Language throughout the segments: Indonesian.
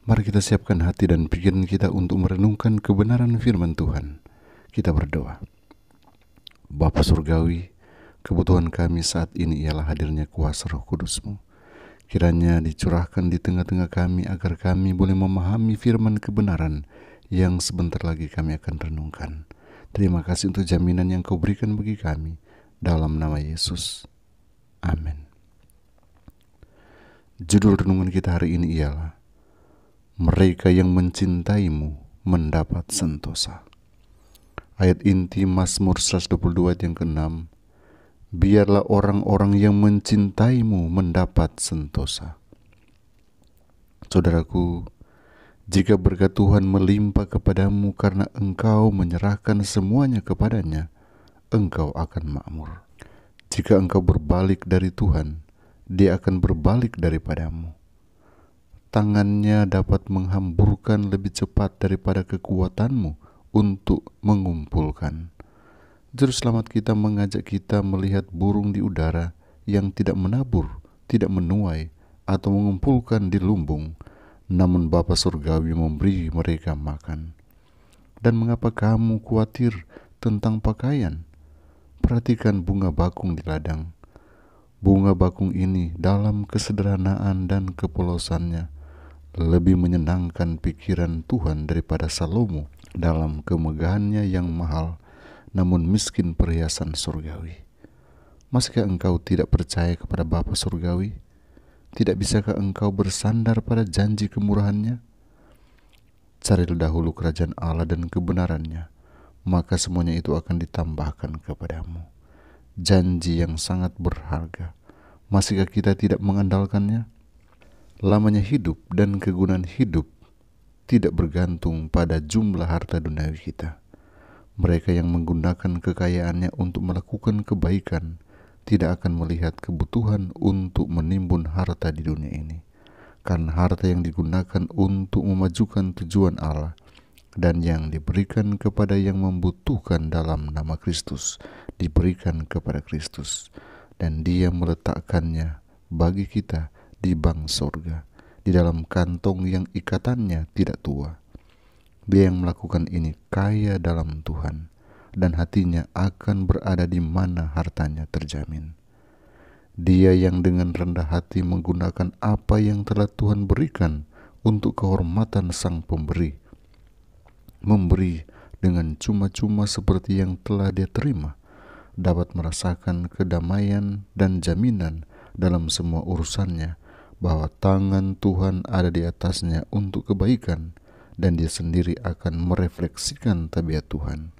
Mari kita siapkan hati dan pikiran kita untuk merenungkan kebenaran firman Tuhan. Kita berdoa. Bapa Surgawi, kebutuhan kami saat ini ialah hadirnya kuasa roh kudusmu. Kiranya dicurahkan di tengah-tengah kami agar kami boleh memahami firman kebenaran yang sebentar lagi kami akan renungkan. Terima kasih untuk jaminan yang kau berikan bagi kami. Dalam nama Yesus. Amin. Judul renungan kita hari ini ialah mereka yang mencintaimu mendapat sentosa. Ayat inti Mazmur 122 yang ke-6 Biarlah orang-orang yang mencintaimu mendapat sentosa. Saudaraku, jika berkat Tuhan melimpah kepadamu karena engkau menyerahkan semuanya kepadanya, engkau akan makmur. Jika engkau berbalik dari Tuhan, dia akan berbalik daripadamu tangannya dapat menghamburkan lebih cepat daripada kekuatanmu untuk mengumpulkan. Juru selamat kita mengajak kita melihat burung di udara yang tidak menabur, tidak menuai, atau mengumpulkan di lumbung, namun Bapa Surgawi memberi mereka makan. Dan mengapa kamu khawatir tentang pakaian? Perhatikan bunga bakung di ladang. Bunga bakung ini dalam kesederhanaan dan kepolosannya – lebih menyenangkan pikiran Tuhan daripada Salomo dalam kemegahannya yang mahal namun miskin perhiasan surgawi. Masihkah engkau tidak percaya kepada Bapa surgawi? Tidak bisakah engkau bersandar pada janji kemurahannya? Carilah dahulu kerajaan Allah dan kebenarannya, maka semuanya itu akan ditambahkan kepadamu. Janji yang sangat berharga. Masihkah kita tidak mengandalkannya? Lamanya hidup dan kegunaan hidup tidak bergantung pada jumlah harta duniawi kita. Mereka yang menggunakan kekayaannya untuk melakukan kebaikan tidak akan melihat kebutuhan untuk menimbun harta di dunia ini, karena harta yang digunakan untuk memajukan tujuan Allah dan yang diberikan kepada yang membutuhkan dalam nama Kristus diberikan kepada Kristus, dan Dia meletakkannya bagi kita di bank surga, di dalam kantong yang ikatannya tidak tua. Dia yang melakukan ini kaya dalam Tuhan, dan hatinya akan berada di mana hartanya terjamin. Dia yang dengan rendah hati menggunakan apa yang telah Tuhan berikan untuk kehormatan Sang Pemberi, memberi dengan cuma-cuma seperti yang telah dia terima, dapat merasakan kedamaian dan jaminan dalam semua urusannya bahwa tangan Tuhan ada di atasnya untuk kebaikan dan dia sendiri akan merefleksikan tabiat Tuhan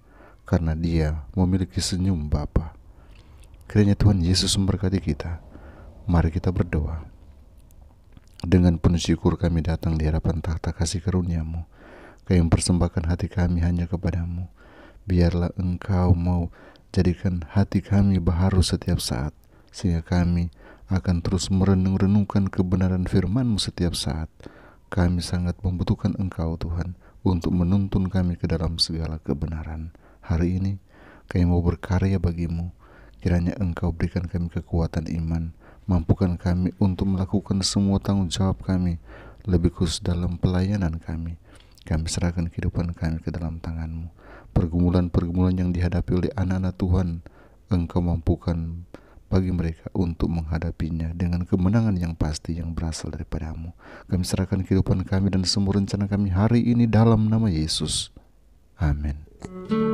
karena dia memiliki senyum Bapa. Kiranya Tuhan Yesus memberkati kita. Mari kita berdoa. Dengan penuh syukur kami datang di hadapan tahta kasih karuniamu. Kami persembahkan hati kami hanya kepadamu. Biarlah engkau mau jadikan hati kami baharu setiap saat. Sehingga kami akan terus merenung-renungkan kebenaran firman-Mu setiap saat. Kami sangat membutuhkan Engkau Tuhan untuk menuntun kami ke dalam segala kebenaran. Hari ini kami mau berkarya bagimu. Kiranya Engkau berikan kami kekuatan iman, mampukan kami untuk melakukan semua tanggung jawab kami, lebih khusus dalam pelayanan kami. Kami serahkan kehidupan kami ke dalam tanganmu. Pergumulan-pergumulan yang dihadapi oleh anak-anak Tuhan, Engkau mampukan bagi mereka untuk menghadapinya dengan kemenangan yang pasti yang berasal daripadamu. Kami serahkan kehidupan kami dan semua rencana kami hari ini dalam nama Yesus. Amin.